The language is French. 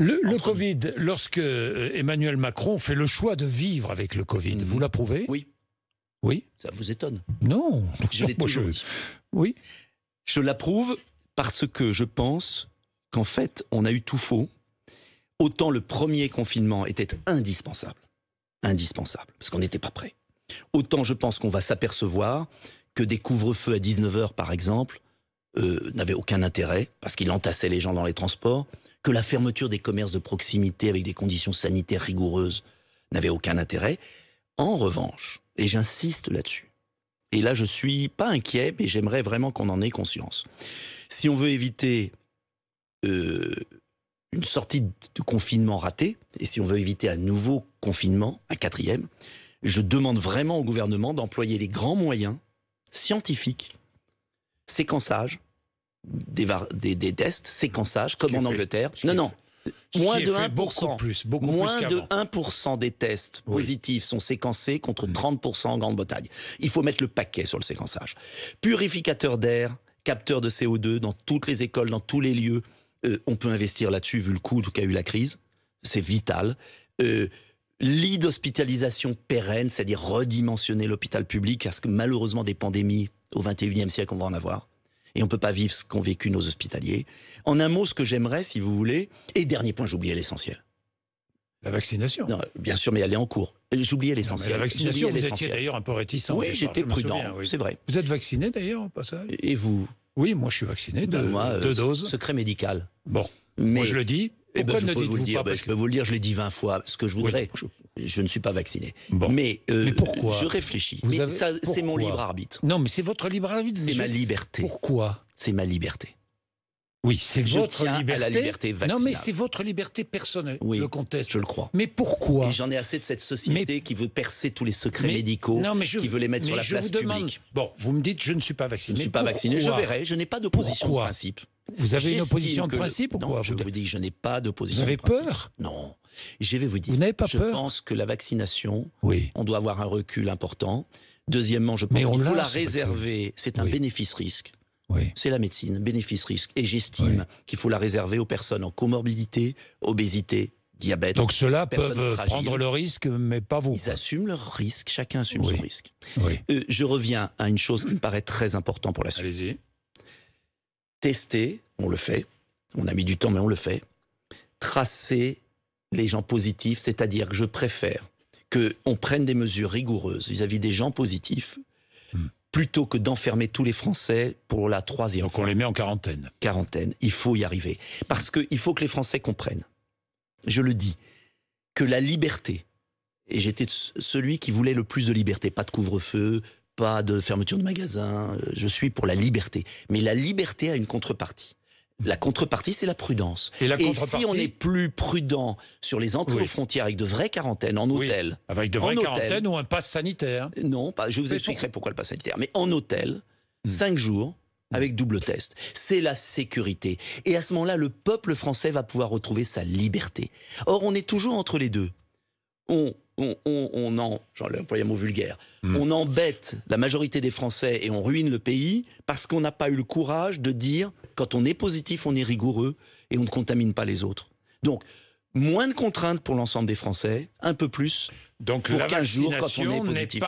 Le, Covid, lorsque euh, Emmanuel Macron fait le choix de vivre avec le Covid, vous mhm. l'approuvez Oui. Oui. Ça vous étonne Non. Je l'ai toujours Oui. Je l'approuve parce que je pense qu'en fait, on a eu tout faux. Autant le premier confinement était indispensable, indispensable, parce qu'on n'était pas prêt. Autant je pense qu'on va s'apercevoir que des couvre-feux à 19h, par exemple, euh, n'avaient aucun intérêt, parce qu'ils entassaient les gens dans les transports, que la fermeture des commerces de proximité avec des conditions sanitaires rigoureuses n'avait aucun intérêt. En revanche, et j'insiste là-dessus, et là je suis pas inquiet, mais j'aimerais vraiment qu'on en ait conscience. Si on veut éviter euh, une sortie de confinement ratée, et si on veut éviter un nouveau confinement, un quatrième, je demande vraiment au gouvernement d'employer les grands moyens scientifiques, séquençage, des, des, tests, séquençage, comme en Angleterre. Non, non. Moins de, 1%, plus, beaucoup moins de 1%, des tests positifs sont séquencés contre 30% mm. en Grande-Bretagne. Il faut mettre le paquet sur le séquençage. Purificateur d'air, capteur de CO2 dans toutes les écoles, dans tous les lieux. Euh, on peut investir là-dessus vu le coût qu'a eu la crise. C'est vital. Euh, lit d'hospitalisation pérenne, c'est-à-dire redimensionner l'hôpital public, parce que malheureusement des pandémies au 21e siècle, on va en avoir et on ne peut pas vivre ce qu'ont vécu nos hospitaliers. En un mot, ce que j'aimerais, si vous voulez, et dernier point, j'oubliais l'essentiel. La vaccination. Non, bien sûr, mais elle est en cours. J'oubliais l'essentiel. La vaccination, vous étiez d'ailleurs un peu réticent. Oui, j'étais prudent, c'est vrai. Vous êtes vacciné d'ailleurs, en passage Et vous Oui, moi je suis vacciné, de, ben, deux euh, doses. Secret médical. Bon, mais moi je le dis, et je ne vous le dire, pas ben, Je peux vous le dire, je l'ai dit 20 fois, ce que je voudrais je ne suis pas vacciné. Euh, mais, pourquoi Je réfléchis. C'est mon libre arbitre. Non, mais c'est votre libre arbitre. C'est ma liberté. Pourquoi C'est ma liberté. Oui, c'est votre liberté. À la liberté vaccinale. Non, mais c'est votre liberté personnelle. Oui, le conteste. Je le crois. Mais pourquoi J'en ai assez de cette société qui veut percer tous les secrets médicaux, non, mais qui veut les mettre sur la place publique. Bon, vous me dites, je ne suis pas vacciné. Je ne suis pas vacciné. Je verrai. Je n'ai pas d'opposition position de principe. Vous avez une opposition de principe Je vous dis je n'ai pas de Vous avez peur Non. Je vais vous dire, vous je pense que la vaccination, oui. on doit avoir un recul important. Deuxièmement, je pense qu'il faut la réserver. C'est un bénéfice-risque. Oui. C'est la médecine, bénéfice-risque. Et j'estime qu'il faut la réserver aux personnes en comorbidité, obésité, diabète. Donc ceux-là peuvent euh, prendre le risque, mais pas vous. Ils assument leur risque, chacun assume son risque. Oui. Euh, je reviens à une chose qui me paraît très importante pour la suite. Allez-y. Tester, on le fait. On a mis du temps, mais on le fait. Tracer les gens positifs, c'est-à-dire que je préfère qu'on prenne des mesures rigoureuses vis-à-vis des gens positifs hmm. plutôt que d'enfermer tous les Français pour la troisième. Donc on les met en quarantaine. Quarantaine, il faut y arriver. Parce qu'il faut que les Français comprennent, je le dis, que la liberté, et j'étais celui qui voulait le plus de liberté, pas de couvre-feu, pas de fermeture de magasins. Euh, je suis pour la liberté. Mais la liberté a une contrepartie. La contrepartie, c'est la prudence. Et, si on est plus prudent sur les entrées aux frontières avec de vraies quarantaines en hôtel. Avec de vraies quarantaines ou un pass sanitaire Non, pas, je vous expliquerai pourquoi le pass sanitaire. Mais en hôtel, hmm. cinq jours, avec double test. C'est la sécurité. Et à ce moment-là, le peuple français va pouvoir retrouver sa liberté. Or, on est toujours entre les deux on, en, mot vulgaire, hmm. on embête la majorité des Français et on ruine le pays parce qu'on n'a pas eu le courage de dire quand on est positif, on est rigoureux et on ne contamine pas les autres. Donc, moins de contraintes pour l'ensemble des Français, un peu plus pour 15 jours quand on est positif.